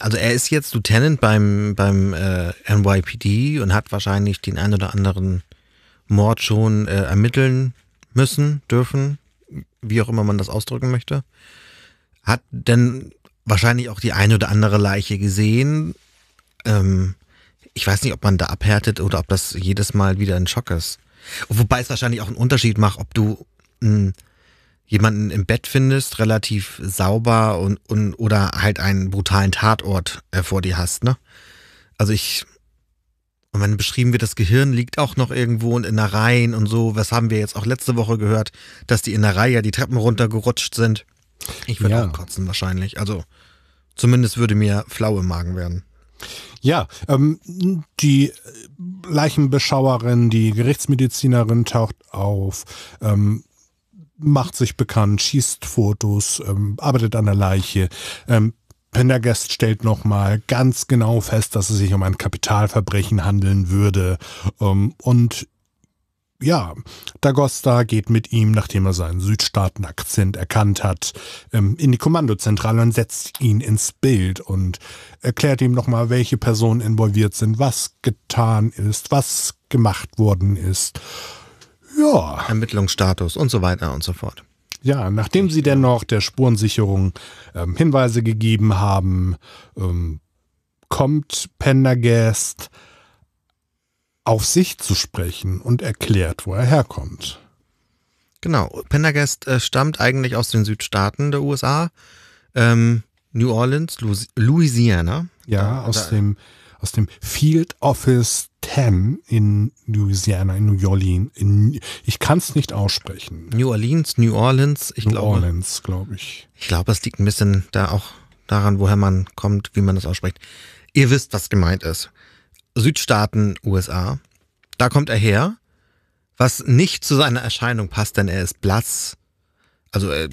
also er ist jetzt Lieutenant beim, beim äh, NYPD und hat wahrscheinlich den ein oder anderen Mord schon äh, ermitteln müssen, dürfen, wie auch immer man das ausdrücken möchte, hat denn wahrscheinlich auch die eine oder andere Leiche gesehen. Ähm, ich weiß nicht, ob man da abhärtet oder ob das jedes Mal wieder ein Schock ist. Wobei es wahrscheinlich auch einen Unterschied macht, ob du mh, hm, jemanden im Bett findest, relativ sauber und, und oder halt einen brutalen Tatort äh, vor dir hast, ne? Also ich, und wenn beschrieben wird, das Gehirn liegt auch noch irgendwo in Innereien und so, was haben wir jetzt auch letzte Woche gehört, dass die Innereien ja die Treppen runtergerutscht sind. Ich würde ja. auch kotzen wahrscheinlich. Also zumindest würde mir flau im Magen werden.
Ja, ähm, die Leichenbeschauerin, die Gerichtsmedizinerin taucht auf, ähm, macht sich bekannt, schießt Fotos, ähm, arbeitet an der Leiche, ähm, Pendergast stellt nochmal ganz genau fest, dass es sich um ein Kapitalverbrechen handeln würde. Ähm, und ja, Dagosta geht mit ihm, nachdem er seinen Südstaaten-Akzent erkannt hat, ähm, in die Kommandozentrale und setzt ihn ins Bild und erklärt ihm nochmal, welche Personen involviert sind, was getan ist, was gemacht worden ist. Ja.
Ermittlungsstatus und so weiter und so fort.
Ja, nachdem Sie dennoch der Spurensicherung ähm, Hinweise gegeben haben, ähm, kommt
Pendergast auf sich zu sprechen und erklärt, wo er herkommt. Genau, Pendergast äh, stammt eigentlich aus den Südstaaten der USA, ähm, New Orleans, Louisiana. Ja, da, aus da, dem
aus dem Field Office 10 in Louisiana, in New Orleans. In, ich kann es nicht aussprechen.
New Orleans, New Orleans, ich New glaube. New Orleans, glaube ich. Ich glaube, es liegt ein bisschen da auch daran, woher man kommt, wie man das ausspricht. Ihr wisst, was gemeint ist. Südstaaten, USA. Da kommt er her, was nicht zu seiner Erscheinung passt, denn er ist blass. Also äh,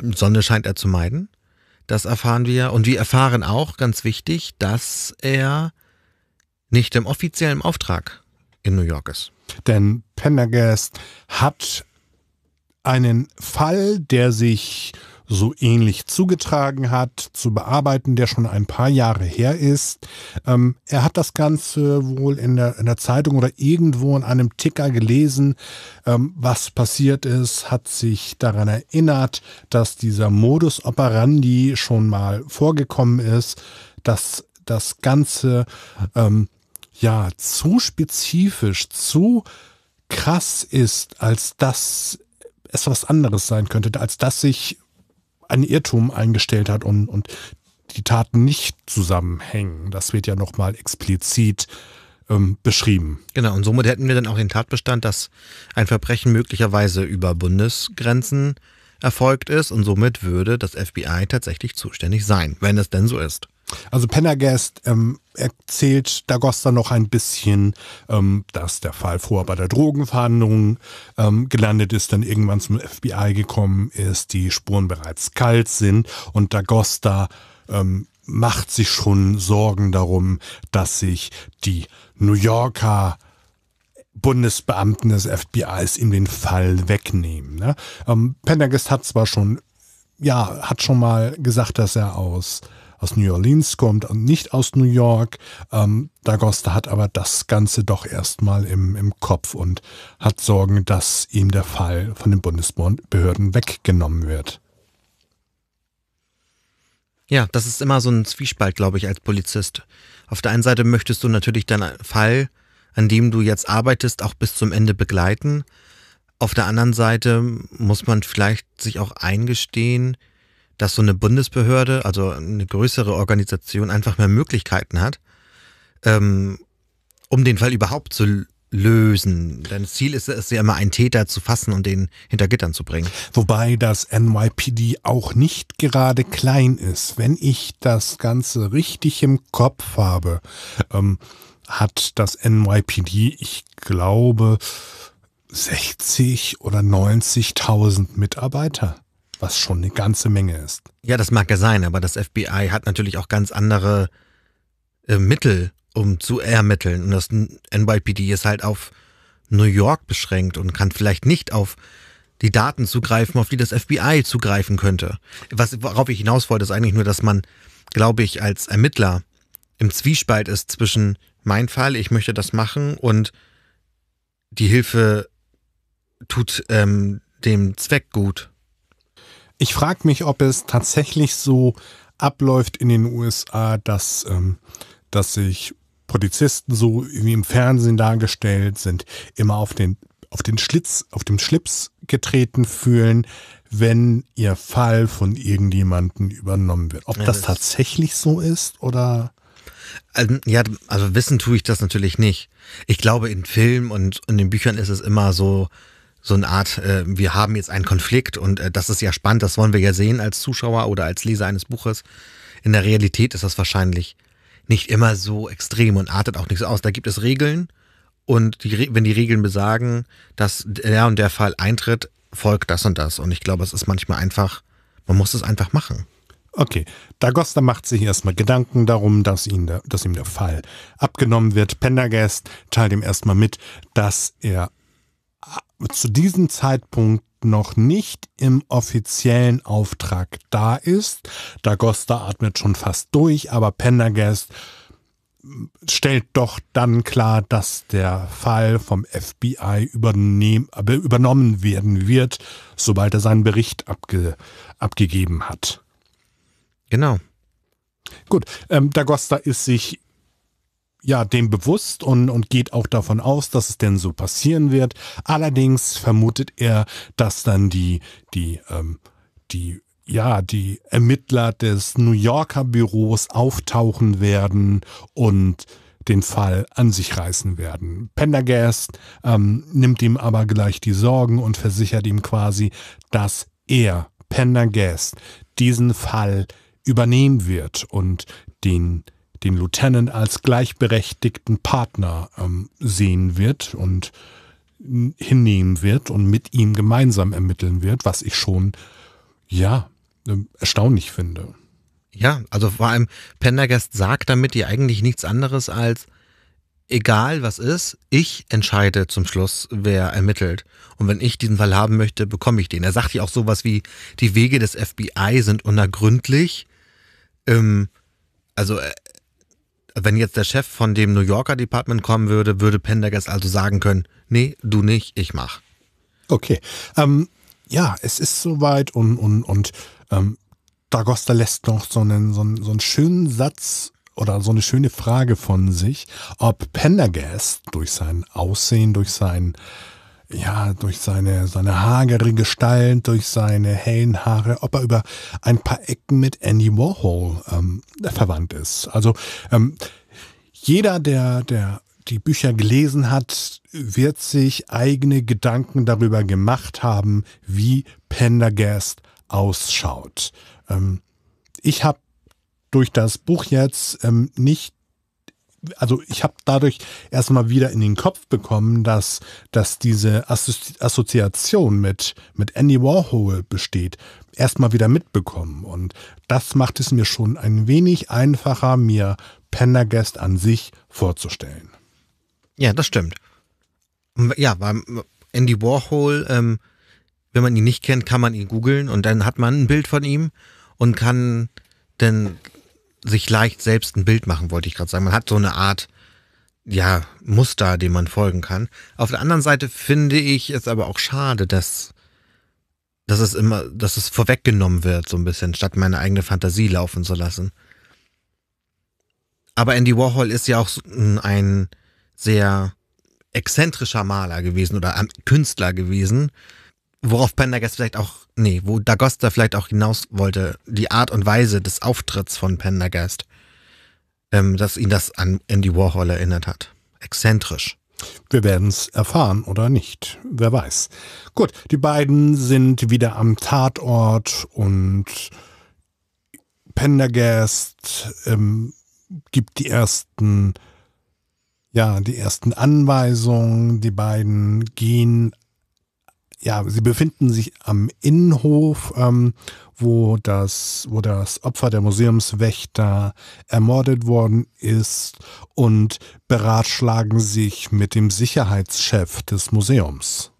Sonne scheint er zu meiden. Das erfahren wir. Und wir erfahren auch, ganz wichtig, dass er nicht im offiziellen Auftrag in New York ist. Denn
Pendergast hat einen Fall, der sich so ähnlich zugetragen hat, zu bearbeiten, der schon ein paar Jahre her ist. Ähm, er hat das Ganze wohl in der, in der, Zeitung oder irgendwo in einem Ticker gelesen, ähm, was passiert ist, hat sich daran erinnert, dass dieser Modus operandi schon mal vorgekommen ist, dass das Ganze ähm, ja zu spezifisch, zu krass ist, als dass es was anderes sein könnte, als dass sich ein Irrtum eingestellt hat und, und die Taten nicht zusammenhängen. Das wird ja nochmal
explizit ähm, beschrieben. Genau, und somit hätten wir dann auch den Tatbestand, dass ein Verbrechen möglicherweise über Bundesgrenzen erfolgt ist und somit würde das FBI tatsächlich zuständig sein, wenn es denn so ist.
Also Pennergast ähm, erzählt Dagosta noch ein bisschen, ähm, dass der Fall vorher bei der Drogenverhandlung ähm, gelandet ist, dann irgendwann zum FBI gekommen ist, die Spuren bereits kalt sind und Dagosta ähm, macht sich schon Sorgen darum, dass sich die New Yorker Bundesbeamten des FBIs ihm den Fall wegnehmen. Ne? Ähm, Pendergast hat zwar schon, ja, hat schon mal gesagt, dass er aus aus New Orleans kommt und nicht aus New York. Ähm, Dagosta hat aber das Ganze doch erstmal im, im Kopf und hat Sorgen, dass ihm der Fall von den Bundesbehörden weggenommen wird.
Ja, das ist immer so ein Zwiespalt, glaube ich, als Polizist. Auf der einen Seite möchtest du natürlich deinen Fall, an dem du jetzt arbeitest, auch bis zum Ende begleiten. Auf der anderen Seite muss man vielleicht sich auch eingestehen, dass so eine Bundesbehörde, also eine größere Organisation, einfach mehr Möglichkeiten hat, ähm, um den Fall überhaupt zu lösen. Denn das Ziel ist es ja immer, einen Täter zu fassen und den hinter Gittern zu bringen. Wobei das NYPD auch nicht
gerade klein ist. Wenn ich das Ganze richtig im Kopf habe, ähm, hat das NYPD, ich glaube,
60 oder 90.000 Mitarbeiter was schon eine ganze Menge ist. Ja, das mag ja sein, aber das FBI hat natürlich auch ganz andere äh, Mittel, um zu ermitteln. Und das NYPD ist halt auf New York beschränkt und kann vielleicht nicht auf die Daten zugreifen, auf die das FBI zugreifen könnte. Was, worauf ich hinaus wollte, ist eigentlich nur, dass man, glaube ich, als Ermittler im Zwiespalt ist zwischen mein Fall, ich möchte das machen und die Hilfe tut ähm, dem Zweck gut. Ich frage mich, ob es
tatsächlich so abläuft in den USA, dass, ähm, dass sich Polizisten so wie im Fernsehen dargestellt sind, immer auf den, auf den Schlitz, auf dem Schlips getreten fühlen, wenn ihr Fall von
irgendjemanden übernommen wird. Ob ja, das, das
tatsächlich so ist oder?
Also, ja, also wissen tue ich das natürlich nicht. Ich glaube, in Filmen und in den Büchern ist es immer so, so eine Art, äh, wir haben jetzt einen Konflikt und äh, das ist ja spannend, das wollen wir ja sehen als Zuschauer oder als Leser eines Buches. In der Realität ist das wahrscheinlich nicht immer so extrem und artet auch nichts so aus. Da gibt es Regeln und die, wenn die Regeln besagen, dass der und der Fall eintritt, folgt das und das. Und ich glaube, es ist manchmal einfach, man muss es einfach machen. Okay, Dagosta macht sich erstmal Gedanken darum, dass, ihn der, dass ihm der Fall
abgenommen wird. Pendergast teilt ihm erstmal mit, dass er zu diesem Zeitpunkt noch nicht im offiziellen Auftrag da ist. Dagosta atmet schon fast durch, aber Pendergast stellt doch dann klar, dass der Fall vom FBI übernommen werden wird, sobald er seinen Bericht abge abgegeben hat. Genau. Gut, ähm, Dagosta ist sich ja, dem bewusst und, und geht auch davon aus, dass es denn so passieren wird. Allerdings vermutet er, dass dann die, die, ähm, die, ja, die Ermittler des New Yorker Büros auftauchen werden und den Fall an sich reißen werden. Pendergast ähm, nimmt ihm aber gleich die Sorgen und versichert ihm quasi, dass er, Pendergast, diesen Fall übernehmen wird und den den Lieutenant als gleichberechtigten Partner ähm, sehen wird und hinnehmen wird und mit ihm gemeinsam ermitteln wird, was ich schon, ja, äh,
erstaunlich finde. Ja, also vor allem Pendergast sagt damit ja eigentlich nichts anderes als, egal was ist, ich entscheide zum Schluss, wer ermittelt. Und wenn ich diesen Fall haben möchte, bekomme ich den. Er sagt ja auch sowas wie, die Wege des FBI sind unergründlich. Ähm, also äh, wenn jetzt der Chef von dem New Yorker Department kommen würde, würde Pendergast also sagen können, nee, du nicht, ich mach.
Okay. Ähm, ja, es ist soweit und, und, und ähm, Dagosta lässt noch so einen, so, einen, so einen schönen Satz oder so eine schöne Frage von sich, ob Pendergast durch sein Aussehen, durch sein ja, durch seine, seine hagere Gestalt, durch seine hellen Haare, ob er über ein paar Ecken mit Andy Warhol ähm, verwandt ist. Also ähm, jeder, der, der die Bücher gelesen hat, wird sich eigene Gedanken darüber gemacht haben, wie Pendergast ausschaut. Ähm, ich habe durch das Buch jetzt ähm, nicht also ich habe dadurch erstmal wieder in den Kopf bekommen, dass, dass diese Assoziation mit, mit Andy Warhol besteht, erstmal wieder mitbekommen. Und das macht es mir schon ein wenig einfacher, mir Pendergast an sich vorzustellen.
Ja, das stimmt. Ja, weil Andy Warhol, ähm, wenn man ihn nicht kennt, kann man ihn googeln und dann hat man ein Bild von ihm und kann dann sich leicht selbst ein Bild machen, wollte ich gerade sagen. Man hat so eine Art, ja, Muster, dem man folgen kann. Auf der anderen Seite finde ich es aber auch schade, dass, dass es immer, dass es vorweggenommen wird, so ein bisschen, statt meine eigene Fantasie laufen zu lassen. Aber Andy Warhol ist ja auch ein sehr exzentrischer Maler gewesen oder Künstler gewesen, worauf Pendergast vielleicht auch nee, wo Dagosta vielleicht auch hinaus wollte, die Art und Weise des Auftritts von Pendergast, ähm, dass ihn das an Andy Warhol erinnert hat. Exzentrisch. Wir werden es erfahren oder nicht. Wer
weiß. Gut, die beiden sind wieder am Tatort und Pendergast ähm, gibt die ersten, ja, die ersten Anweisungen. Die beiden gehen ja, sie befinden sich am Innenhof, ähm, wo, das, wo das Opfer der Museumswächter ermordet worden ist und beratschlagen sich mit dem Sicherheitschef des Museums.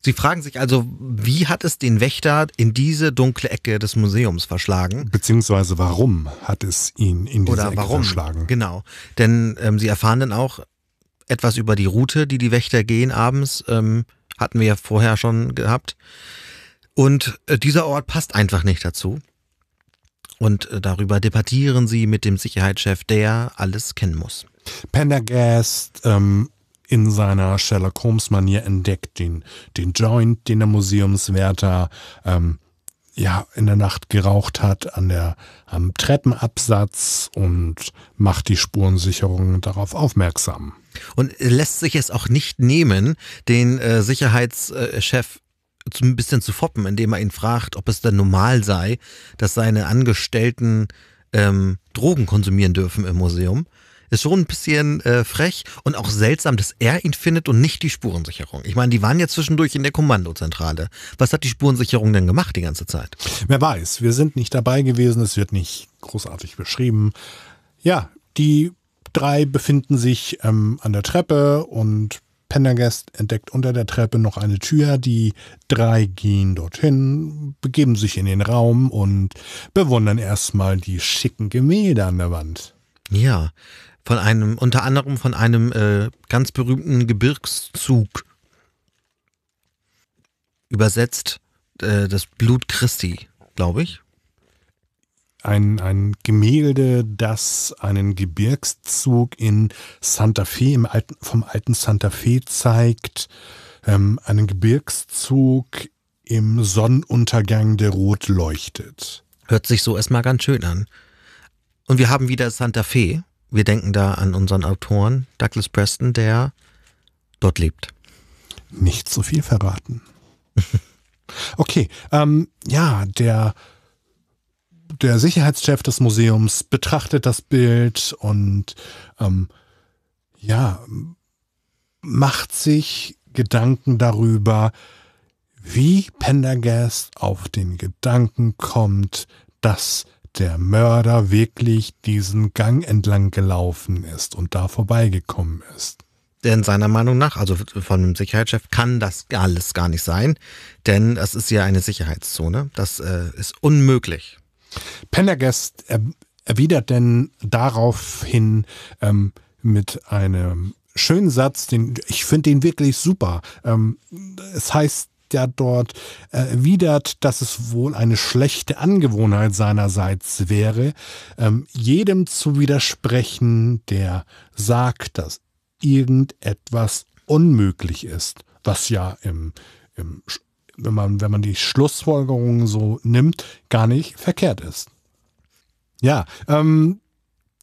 Sie fragen sich also, wie hat es den Wächter in diese dunkle Ecke des Museums verschlagen? Beziehungsweise warum hat es ihn in diese Oder Ecke warum? verschlagen? Genau, denn ähm, sie erfahren dann auch etwas über die Route, die die Wächter gehen abends. Ähm, hatten wir ja vorher schon gehabt. Und äh, dieser Ort passt einfach nicht dazu. Und äh, darüber debattieren sie mit dem Sicherheitschef, der alles kennen muss. Pendergast ähm, in seiner Sherlock Holmes-Manier entdeckt
den, den Joint, den der Museumswärter ähm, ja in der Nacht geraucht hat an der am Treppenabsatz und macht die Spurensicherung
darauf aufmerksam. Und lässt sich es auch nicht nehmen, den äh, Sicherheitschef ein bisschen zu foppen, indem er ihn fragt, ob es dann normal sei, dass seine Angestellten ähm, Drogen konsumieren dürfen im Museum ist schon ein bisschen äh, frech und auch seltsam, dass er ihn findet und nicht die Spurensicherung. Ich meine, die waren ja zwischendurch in der Kommandozentrale. Was hat die Spurensicherung denn gemacht die ganze Zeit? Wer weiß, wir sind nicht dabei gewesen, es wird nicht großartig beschrieben. Ja, die
drei befinden sich ähm, an der Treppe und Pendergast entdeckt unter der Treppe noch eine Tür. Die drei gehen dorthin, begeben sich in den Raum und
bewundern erstmal die schicken Gemälde an der Wand. Ja, von einem, unter anderem von einem äh, ganz berühmten Gebirgszug übersetzt äh, das Blut Christi, glaube ich.
Ein, ein Gemälde, das einen Gebirgszug in Santa Fe, im alten, vom alten Santa Fe zeigt. Ähm,
einen Gebirgszug im Sonnenuntergang, der rot leuchtet. Hört sich so erstmal ganz schön an. Und wir haben wieder Santa Fe wir denken da an unseren Autoren Douglas Preston, der dort lebt. Nicht so viel verraten. Okay, ähm, ja, der,
der Sicherheitschef des Museums betrachtet das Bild und ähm, ja, macht sich Gedanken darüber, wie Pendergast auf den Gedanken kommt, dass der Mörder wirklich diesen Gang entlang gelaufen ist
und da vorbeigekommen ist. Denn seiner Meinung nach, also von dem Sicherheitschef, kann das alles gar nicht sein, denn das ist ja eine Sicherheitszone. Das äh, ist unmöglich. Pendergast erwidert denn daraufhin ähm,
mit einem schönen Satz, den ich finde den wirklich super. Ähm, es heißt ja dort erwidert, dass es wohl eine schlechte Angewohnheit seinerseits wäre, ähm, jedem zu widersprechen, der sagt, dass irgendetwas unmöglich ist, was ja im, im wenn man, wenn man die Schlussfolgerungen so nimmt, gar nicht verkehrt ist. Ja, ähm,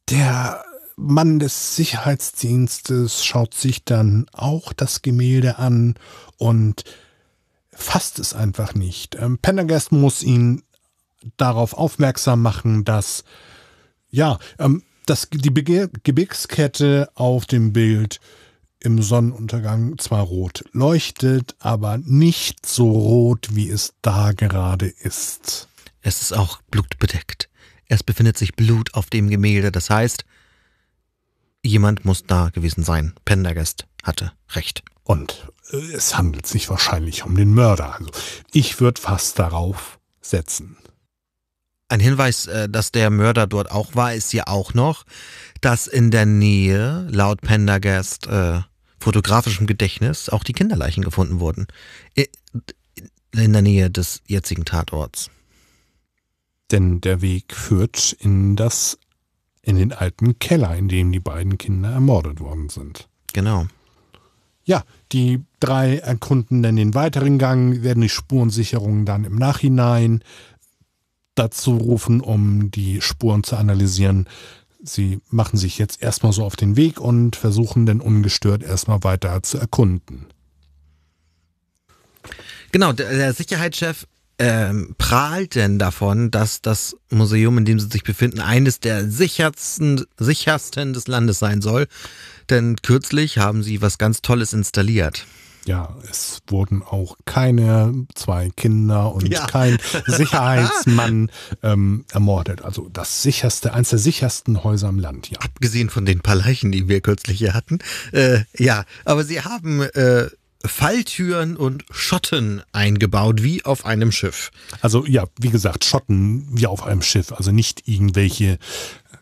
der Mann des Sicherheitsdienstes schaut sich dann auch das Gemälde an und fasst es einfach nicht. Ähm, Pendergast muss ihn darauf aufmerksam machen, dass ja, ähm, dass die Bege Gebirgskette auf dem Bild im Sonnenuntergang zwar rot leuchtet,
aber nicht so rot, wie es da gerade ist. Es ist auch blutbedeckt. Es befindet sich Blut auf dem Gemälde. Das heißt, jemand muss da gewesen sein. Pendergast hatte recht. Und äh, es handelt sich wahrscheinlich um den Mörder. Also ich würde fast darauf setzen. Ein Hinweis, äh, dass der Mörder dort auch war, ist ja auch noch, dass in der Nähe laut Pendergast äh, fotografischem Gedächtnis auch die Kinderleichen gefunden wurden. In der Nähe des jetzigen Tatorts.
Denn der Weg führt in das in den alten Keller, in dem die beiden Kinder ermordet worden sind. Genau ja, die drei erkunden dann den weiteren Gang, werden die Spurensicherungen dann im Nachhinein dazu rufen, um die Spuren zu analysieren. Sie machen sich jetzt erstmal so auf den Weg und
versuchen dann ungestört erstmal weiter zu erkunden. Genau, der Sicherheitschef ähm, prahlt denn davon, dass das Museum, in dem sie sich befinden, eines der sichersten, sichersten des Landes sein soll. Denn kürzlich haben sie was ganz Tolles installiert. Ja, es wurden auch
keine zwei Kinder und ja. kein Sicherheitsmann
ähm, ermordet. Also das sicherste, eines der sichersten Häuser im Land, ja. Abgesehen von den paar Leichen, die wir kürzlich hier hatten. Äh, ja, aber sie haben äh, Falltüren und Schotten eingebaut, wie auf einem Schiff. Also ja, wie gesagt, Schotten wie
auf einem Schiff, also nicht irgendwelche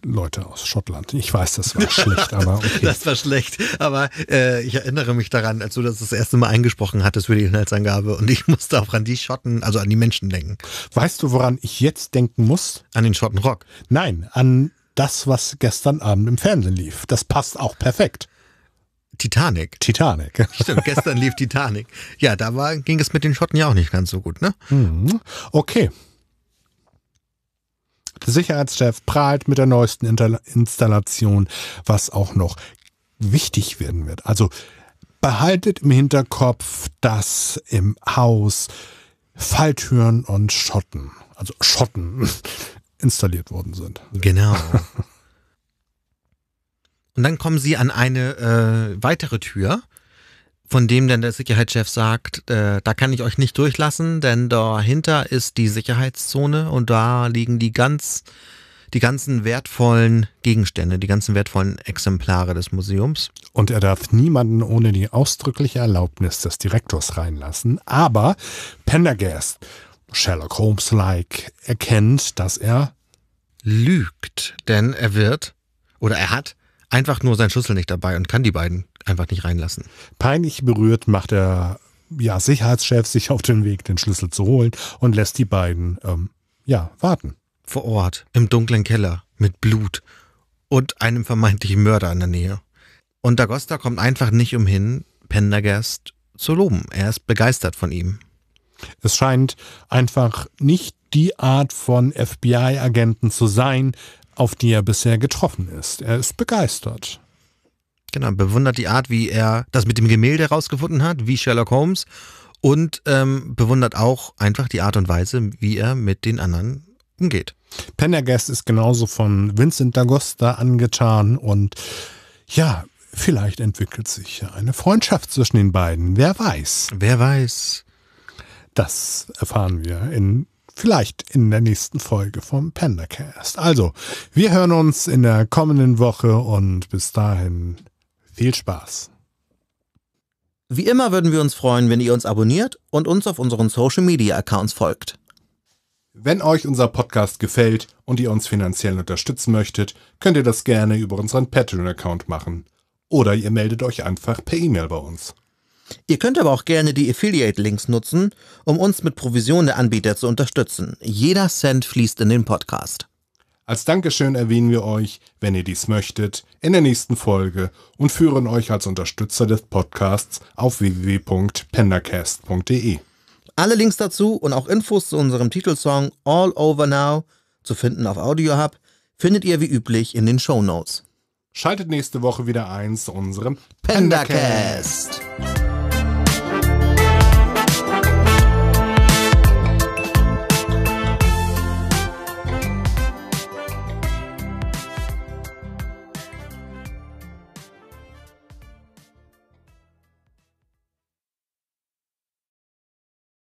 Leute aus Schottland. Ich weiß, das war schlecht, aber
okay. Das war schlecht, aber äh, ich erinnere mich daran, als du das das erste Mal eingesprochen hattest für die Inhaltsangabe und ich musste auch an die Schotten, also an die Menschen denken. Weißt du, woran ich jetzt denken
muss? An den Schottenrock. Nein, an das, was gestern Abend im Fernsehen lief. Das passt
auch perfekt. Titanic. Titanic. Stimmt, gestern lief Titanic. Ja, da war, ging es mit den Schotten ja auch nicht ganz so gut, ne? Mhm. Okay.
Der Sicherheitschef prahlt mit der neuesten Installation, was auch noch wichtig werden wird. Also behaltet im Hinterkopf, dass im Haus Falltüren und Schotten, also Schotten, installiert worden sind. Genau.
Und dann kommen sie an eine äh, weitere Tür, von dem dann der Sicherheitschef sagt, äh, da kann ich euch nicht durchlassen, denn dahinter ist die Sicherheitszone und da liegen die ganz die ganzen wertvollen Gegenstände, die ganzen wertvollen Exemplare des Museums. Und er darf niemanden ohne die ausdrückliche Erlaubnis des Direktors
reinlassen. Aber Pendergast, Sherlock Holmes-like, erkennt,
dass er lügt, denn er wird oder er hat einfach nur seinen Schlüssel nicht dabei und kann die beiden einfach nicht reinlassen. Peinlich berührt macht der ja, Sicherheitschef sich auf den Weg, den Schlüssel zu holen und lässt die beiden ähm, ja, warten. Vor Ort, im dunklen Keller, mit Blut und einem vermeintlichen Mörder in der Nähe. Und Dagosta kommt einfach nicht umhin, Pendergast zu loben. Er ist begeistert von ihm. Es scheint einfach nicht die Art von FBI-Agenten zu sein, auf die er bisher getroffen ist. Er ist begeistert. Genau, bewundert die Art, wie er das mit dem Gemälde herausgefunden hat, wie Sherlock Holmes. Und ähm, bewundert auch einfach die Art und Weise, wie er mit den anderen umgeht. Pendergast ist genauso von Vincent D'Agosta angetan und
ja, vielleicht entwickelt sich eine Freundschaft zwischen den beiden. Wer weiß. Wer weiß. Das erfahren wir in Vielleicht in der nächsten Folge vom PandaCast. Also, wir hören uns in der kommenden Woche und bis dahin
viel Spaß. Wie immer würden wir uns freuen, wenn ihr uns abonniert und uns auf unseren Social Media Accounts folgt. Wenn euch unser Podcast
gefällt und ihr uns finanziell unterstützen möchtet, könnt ihr das gerne über unseren Patreon-Account
machen. Oder ihr meldet euch einfach per E-Mail bei uns. Ihr könnt aber auch gerne die Affiliate-Links nutzen, um uns mit Provision der Anbieter zu unterstützen. Jeder Cent fließt in den Podcast. Als Dankeschön erwähnen wir euch, wenn ihr dies möchtet, in der nächsten
Folge und führen euch als Unterstützer des Podcasts auf www.pendercast.de.
Alle Links dazu und auch Infos zu unserem Titelsong All Over Now zu finden auf AudioHub findet ihr wie üblich in den Show Notes. Schaltet nächste Woche wieder ein zu unserem Pendercast. Pendacast.